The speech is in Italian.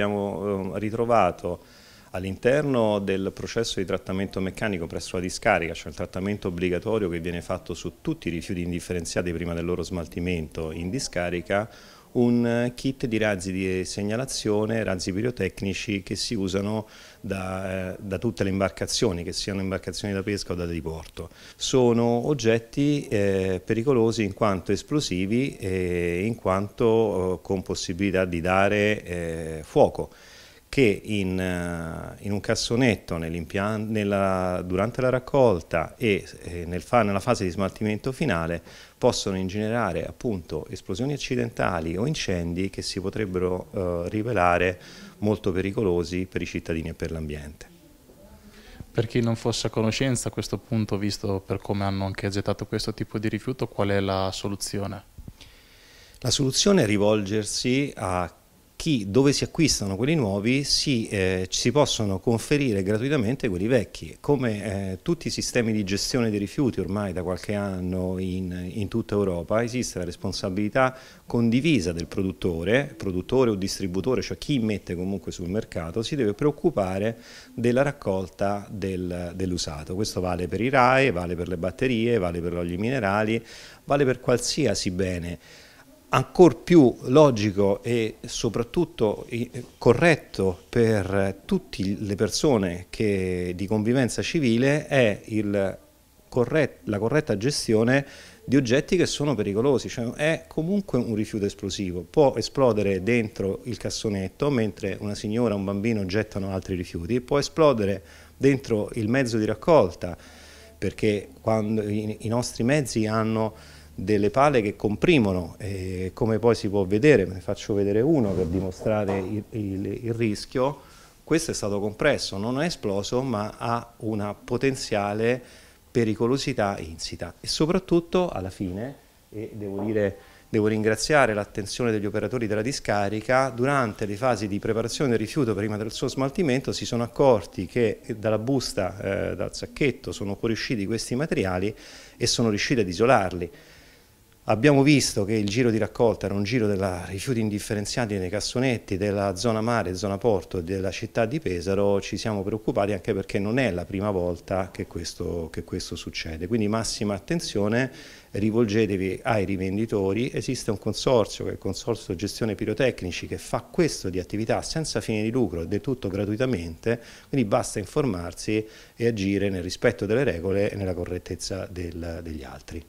abbiamo eh, ritrovato All'interno del processo di trattamento meccanico presso la discarica, cioè il trattamento obbligatorio che viene fatto su tutti i rifiuti indifferenziati prima del loro smaltimento in discarica, un kit di razzi di segnalazione, razzi pirotecnici che si usano da, eh, da, tutte le imbarcazioni, che siano imbarcazioni da pesca o da diporto. Sono oggetti eh, pericolosi in quanto esplosivi e in quanto eh, con possibilità di dare eh, fuoco che in, eh, in un cassonetto nella, durante la raccolta e eh, nel fa, nella fase di smaltimento finale possono ingenerare appunto esplosioni accidentali o incendi che si potrebbero eh, rivelare molto pericolosi per i cittadini e per l'ambiente per chi non fosse a conoscenza a questo punto, visto per come hanno anche gettato questo tipo di rifiuto, qual è la soluzione? La soluzione è rivolgersi a chi, dove si acquistano quelli nuovi si, eh, si possono conferire gratuitamente quelli vecchi. Come eh, tutti i sistemi di gestione dei rifiuti ormai da qualche anno in, in, tutta Europa esiste la responsabilità condivisa del produttore, produttore o distributore, cioè chi mette comunque sul mercato, si deve preoccupare della raccolta del, dell'usato. Questo vale per i RAE, vale per le batterie, vale per gli oli minerali, vale per qualsiasi bene ancor più logico e soprattutto eh, corretto per tutte le persone che, di convivenza civile è corret, la corretta gestione di oggetti che sono pericolosi, cioè è comunque un rifiuto esplosivo, può esplodere dentro il cassonetto mentre una signora o un bambino gettano altri rifiuti, può esplodere dentro il mezzo di raccolta perché quando i, i nostri mezzi hanno delle pale che comprimono, eh, come poi si può vedere, ne faccio vedere uno per dimostrare il, il, il rischio, questo è stato compresso, non è esploso ma ha una potenziale pericolosità insita e soprattutto alla fine, e devo dire devo ringraziare l'attenzione degli operatori della discarica, durante le fasi di preparazione del rifiuto prima del suo smaltimento si sono accorti che dalla busta, eh, dal sacchetto sono fuoriusciti questi materiali e sono riusciti ad isolarli. Abbiamo visto che il giro di raccolta era un giro dei rifiuti indifferenziati nei cassonetti della zona mare, zona porto della città di Pesaro, ci siamo preoccupati anche perché non è la prima volta che questo, che questo succede. Quindi massima attenzione, rivolgetevi ai rivenditori, esiste un consorzio, che è il Consorzio Gestione Pirotecnici, che fa questo di attività senza fine di lucro, del tutto gratuitamente, quindi basta informarsi e agire nel rispetto delle regole e nella correttezza del, degli altri.